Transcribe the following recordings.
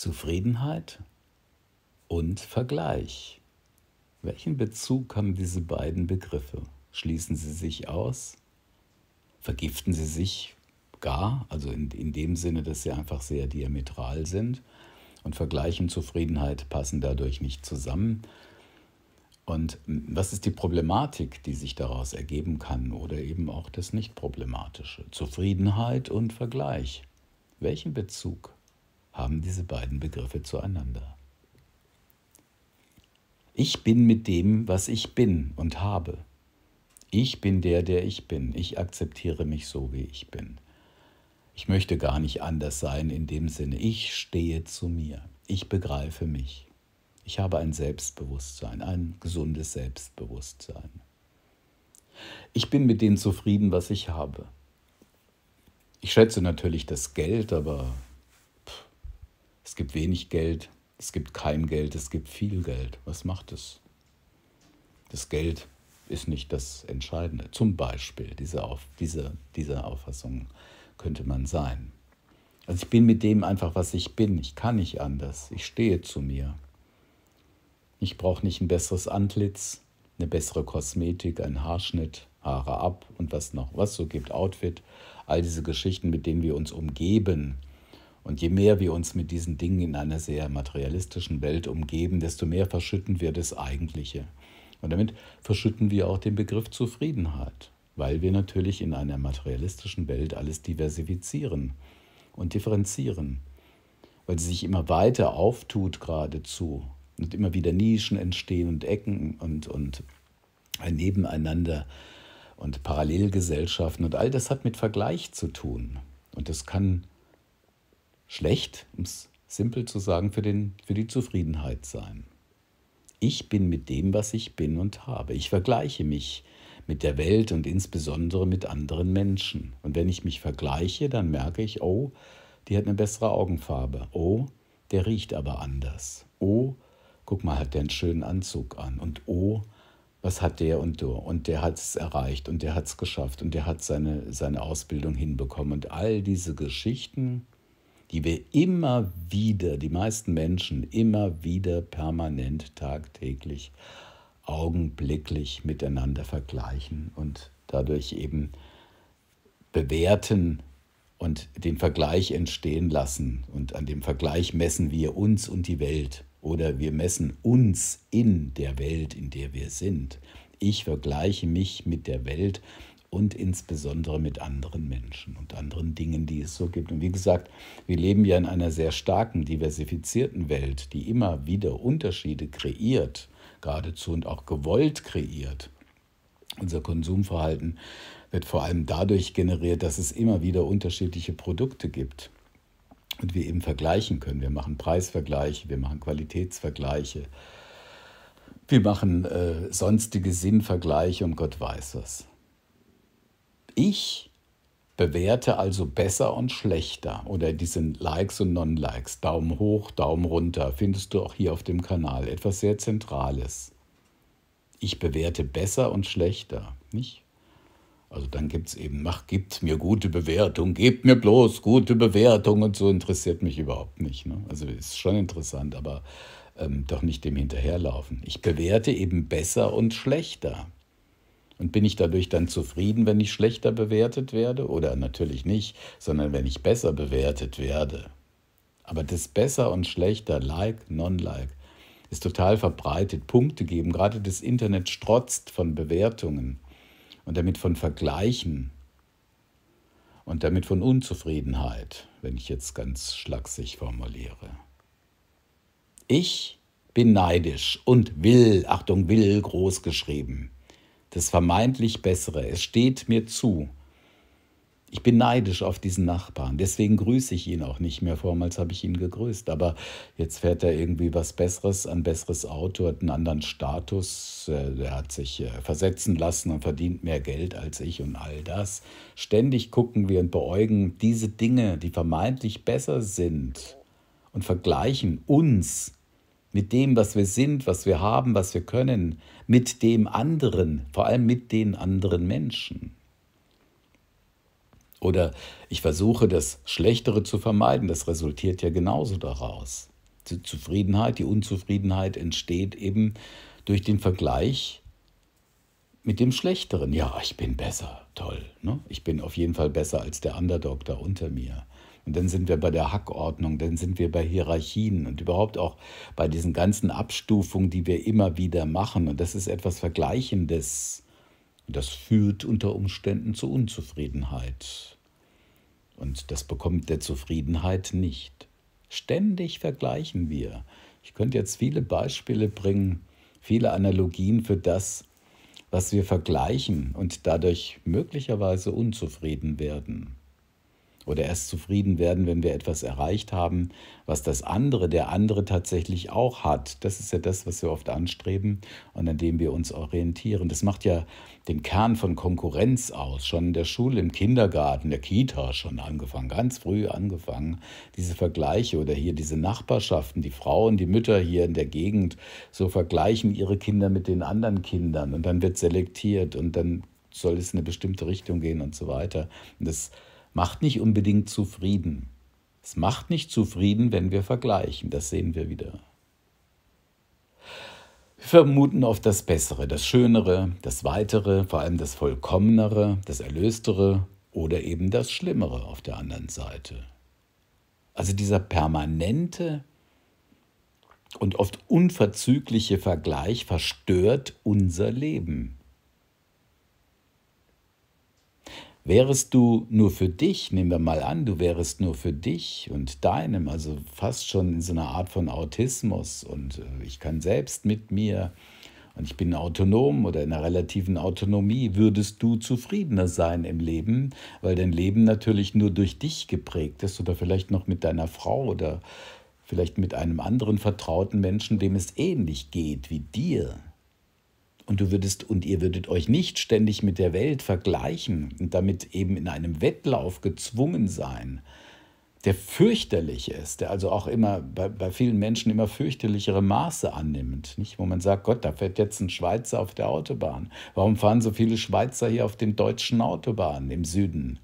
Zufriedenheit und Vergleich. Welchen Bezug haben diese beiden Begriffe? Schließen sie sich aus? Vergiften sie sich gar? Also in, in dem Sinne, dass sie einfach sehr diametral sind und Vergleich und Zufriedenheit passen dadurch nicht zusammen. Und was ist die Problematik, die sich daraus ergeben kann oder eben auch das Nicht-Problematische? Zufriedenheit und Vergleich. Welchen Bezug haben diese beiden Begriffe zueinander. Ich bin mit dem, was ich bin und habe. Ich bin der, der ich bin. Ich akzeptiere mich so, wie ich bin. Ich möchte gar nicht anders sein in dem Sinne. Ich stehe zu mir. Ich begreife mich. Ich habe ein Selbstbewusstsein, ein gesundes Selbstbewusstsein. Ich bin mit dem zufrieden, was ich habe. Ich schätze natürlich das Geld, aber es gibt wenig Geld, es gibt kein Geld, es gibt viel Geld. Was macht es? Das Geld ist nicht das Entscheidende. Zum Beispiel diese Auf, diese, dieser Auffassung könnte man sein. Also ich bin mit dem einfach, was ich bin. Ich kann nicht anders. Ich stehe zu mir. Ich brauche nicht ein besseres Antlitz, eine bessere Kosmetik, einen Haarschnitt, Haare ab und was noch was so gibt, Outfit, all diese Geschichten, mit denen wir uns umgeben und je mehr wir uns mit diesen Dingen in einer sehr materialistischen Welt umgeben, desto mehr verschütten wir das Eigentliche. Und damit verschütten wir auch den Begriff Zufriedenheit, weil wir natürlich in einer materialistischen Welt alles diversifizieren und differenzieren, weil sie sich immer weiter auftut geradezu und immer wieder Nischen entstehen und Ecken und, und ein Nebeneinander und Parallelgesellschaften und all das hat mit Vergleich zu tun. Und das kann schlecht, um es simpel zu sagen, für, den, für die Zufriedenheit sein. Ich bin mit dem, was ich bin und habe. Ich vergleiche mich mit der Welt und insbesondere mit anderen Menschen. Und wenn ich mich vergleiche, dann merke ich, oh, die hat eine bessere Augenfarbe. Oh, der riecht aber anders. Oh, guck mal, hat der einen schönen Anzug an. Und oh, was hat der und du? Und der hat es erreicht und der hat es geschafft und der hat seine, seine Ausbildung hinbekommen. Und all diese Geschichten die wir immer wieder, die meisten Menschen immer wieder permanent tagtäglich augenblicklich miteinander vergleichen und dadurch eben bewerten und den Vergleich entstehen lassen. Und an dem Vergleich messen wir uns und die Welt oder wir messen uns in der Welt, in der wir sind. Ich vergleiche mich mit der Welt und insbesondere mit anderen Menschen und anderen Dingen, die es so gibt. Und wie gesagt, wir leben ja in einer sehr starken, diversifizierten Welt, die immer wieder Unterschiede kreiert, geradezu und auch gewollt kreiert. Unser Konsumverhalten wird vor allem dadurch generiert, dass es immer wieder unterschiedliche Produkte gibt und wir eben vergleichen können. Wir machen Preisvergleiche, wir machen Qualitätsvergleiche, wir machen äh, sonstige Sinnvergleiche und Gott weiß was. Ich bewerte also besser und schlechter oder diese Likes und Non-Likes, Daumen hoch, Daumen runter, findest du auch hier auf dem Kanal. Etwas sehr Zentrales. Ich bewerte besser und schlechter, nicht? Also dann gibt es eben, mach, gibt mir gute Bewertung, gebt mir bloß gute Bewertung und so interessiert mich überhaupt nicht. Ne? Also ist schon interessant, aber ähm, doch nicht dem hinterherlaufen. Ich bewerte eben besser und schlechter. Und bin ich dadurch dann zufrieden, wenn ich schlechter bewertet werde? Oder natürlich nicht, sondern wenn ich besser bewertet werde. Aber das Besser und Schlechter, Like, Non-Like, ist total verbreitet. Punkte geben, gerade das Internet strotzt von Bewertungen und damit von Vergleichen und damit von Unzufriedenheit, wenn ich jetzt ganz schlaksig formuliere. Ich bin neidisch und will, Achtung, will groß geschrieben das vermeintlich Bessere. Es steht mir zu. Ich bin neidisch auf diesen Nachbarn, deswegen grüße ich ihn auch nicht mehr. Vormals habe ich ihn gegrüßt, aber jetzt fährt er irgendwie was Besseres, ein besseres Auto, hat einen anderen Status, äh, er hat sich äh, versetzen lassen und verdient mehr Geld als ich und all das. Ständig gucken wir und beäugen diese Dinge, die vermeintlich besser sind und vergleichen uns mit dem, was wir sind, was wir haben, was wir können, mit dem anderen, vor allem mit den anderen Menschen. Oder ich versuche das Schlechtere zu vermeiden, das resultiert ja genauso daraus. Die Zufriedenheit, die Unzufriedenheit entsteht eben durch den Vergleich mit dem Schlechteren. Ja, ich bin besser, toll. Ne? Ich bin auf jeden Fall besser als der Underdog da unter mir. Und dann sind wir bei der Hackordnung, dann sind wir bei Hierarchien und überhaupt auch bei diesen ganzen Abstufungen, die wir immer wieder machen. Und das ist etwas Vergleichendes. das führt unter Umständen zu Unzufriedenheit. Und das bekommt der Zufriedenheit nicht. Ständig vergleichen wir. Ich könnte jetzt viele Beispiele bringen, viele Analogien für das, was wir vergleichen und dadurch möglicherweise unzufrieden werden oder erst zufrieden werden, wenn wir etwas erreicht haben, was das andere, der andere tatsächlich auch hat. Das ist ja das, was wir oft anstreben und an dem wir uns orientieren. Das macht ja den Kern von Konkurrenz aus, schon in der Schule, im Kindergarten, der Kita schon angefangen, ganz früh angefangen. Diese Vergleiche oder hier diese Nachbarschaften, die Frauen, die Mütter hier in der Gegend, so vergleichen ihre Kinder mit den anderen Kindern und dann wird selektiert und dann soll es in eine bestimmte Richtung gehen und so weiter. Und das macht nicht unbedingt zufrieden. Es macht nicht zufrieden, wenn wir vergleichen, das sehen wir wieder. Wir vermuten oft das Bessere, das Schönere, das Weitere, vor allem das Vollkommenere, das Erlöstere oder eben das Schlimmere auf der anderen Seite. Also dieser permanente und oft unverzügliche Vergleich verstört unser Leben. Wärest du nur für dich, nehmen wir mal an, du wärest nur für dich und deinem, also fast schon in so einer Art von Autismus und äh, ich kann selbst mit mir und ich bin autonom oder in einer relativen Autonomie, würdest du zufriedener sein im Leben, weil dein Leben natürlich nur durch dich geprägt ist oder vielleicht noch mit deiner Frau oder vielleicht mit einem anderen vertrauten Menschen, dem es ähnlich geht wie dir und du würdest und ihr würdet euch nicht ständig mit der Welt vergleichen und damit eben in einem Wettlauf gezwungen sein, der fürchterlich ist, der also auch immer bei, bei vielen Menschen immer fürchterlichere Maße annimmt, nicht? Wo man sagt, Gott, da fährt jetzt ein Schweizer auf der Autobahn. Warum fahren so viele Schweizer hier auf den deutschen Autobahnen im Süden?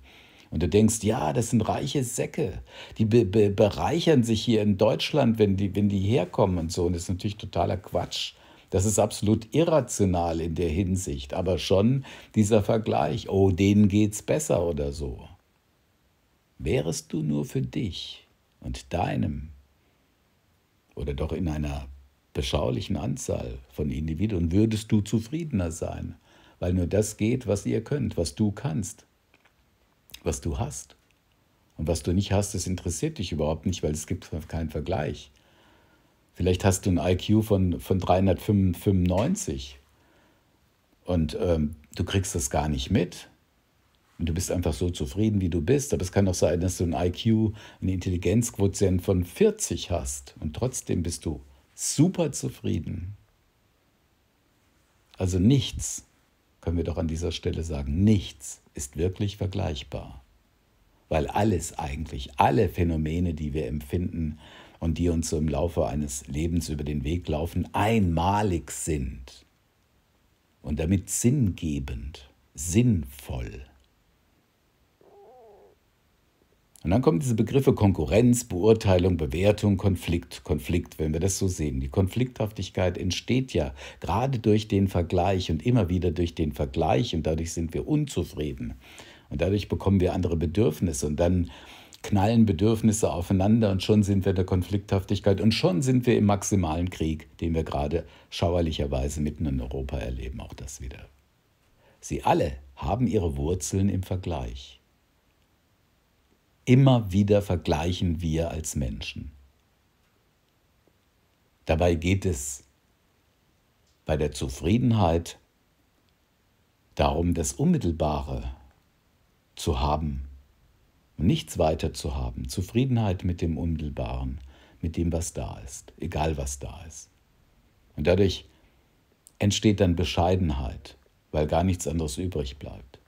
Und du denkst, ja, das sind reiche Säcke. Die be be bereichern sich hier in Deutschland, wenn die, wenn die herkommen und so. Und das ist natürlich totaler Quatsch. Das ist absolut irrational in der Hinsicht, aber schon dieser Vergleich, oh, denen geht's besser oder so. Wärest du nur für dich und deinem oder doch in einer beschaulichen Anzahl von Individuen, würdest du zufriedener sein, weil nur das geht, was ihr könnt, was du kannst, was du hast. Und was du nicht hast, das interessiert dich überhaupt nicht, weil es gibt keinen Vergleich. Vielleicht hast du ein IQ von, von 395 und ähm, du kriegst das gar nicht mit. Und du bist einfach so zufrieden, wie du bist. Aber es kann auch sein, dass du ein IQ, einen Intelligenzquotient von 40 hast und trotzdem bist du super zufrieden. Also nichts, können wir doch an dieser Stelle sagen, nichts ist wirklich vergleichbar. Weil alles eigentlich, alle Phänomene, die wir empfinden, und die uns so im Laufe eines Lebens über den Weg laufen, einmalig sind und damit sinngebend, sinnvoll. Und dann kommen diese Begriffe Konkurrenz, Beurteilung, Bewertung, Konflikt, Konflikt, wenn wir das so sehen. Die Konflikthaftigkeit entsteht ja gerade durch den Vergleich und immer wieder durch den Vergleich und dadurch sind wir unzufrieden und dadurch bekommen wir andere Bedürfnisse und dann knallen Bedürfnisse aufeinander und schon sind wir in der Konflikthaftigkeit und schon sind wir im maximalen Krieg, den wir gerade schauerlicherweise mitten in Europa erleben, auch das wieder. Sie alle haben ihre Wurzeln im Vergleich. Immer wieder vergleichen wir als Menschen. Dabei geht es bei der Zufriedenheit darum, das Unmittelbare zu haben, nichts weiter zu haben, Zufriedenheit mit dem Unmittelbaren, mit dem, was da ist, egal was da ist. Und dadurch entsteht dann Bescheidenheit, weil gar nichts anderes übrig bleibt.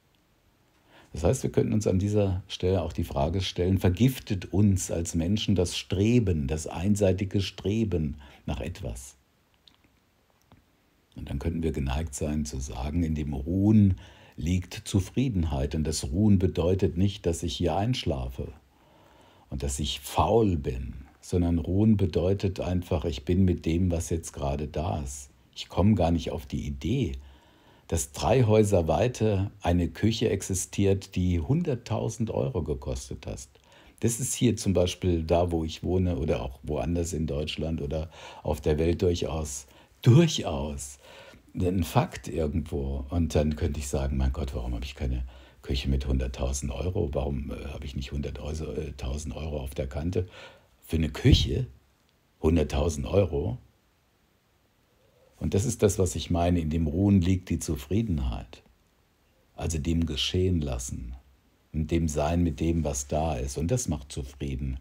Das heißt, wir könnten uns an dieser Stelle auch die Frage stellen, vergiftet uns als Menschen das Streben, das einseitige Streben nach etwas? Und dann könnten wir geneigt sein zu sagen, in dem Ruhen liegt Zufriedenheit. Und das Ruhen bedeutet nicht, dass ich hier einschlafe und dass ich faul bin, sondern Ruhen bedeutet einfach, ich bin mit dem, was jetzt gerade da ist. Ich komme gar nicht auf die Idee, dass drei Häuser weiter eine Küche existiert, die 100.000 Euro gekostet hat. Das ist hier zum Beispiel da, wo ich wohne oder auch woanders in Deutschland oder auf der Welt durchaus, durchaus ein Fakt irgendwo. Und dann könnte ich sagen, mein Gott, warum habe ich keine Küche mit 100.000 Euro? Warum äh, habe ich nicht 100.000 also, äh, Euro auf der Kante? Für eine Küche 100.000 Euro? Und das ist das, was ich meine. In dem Ruhen liegt die Zufriedenheit. Also dem Geschehen lassen und dem Sein mit dem, was da ist. Und das macht zufrieden.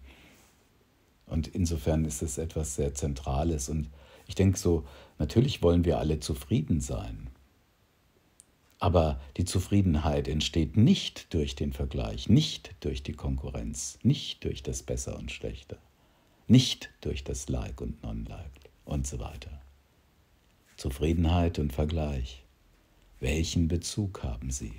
Und insofern ist es etwas sehr Zentrales. Und ich denke so, natürlich wollen wir alle zufrieden sein. Aber die Zufriedenheit entsteht nicht durch den Vergleich, nicht durch die Konkurrenz, nicht durch das Besser und Schlechter, nicht durch das Like und Non-Like und so weiter. Zufriedenheit und Vergleich. Welchen Bezug haben sie?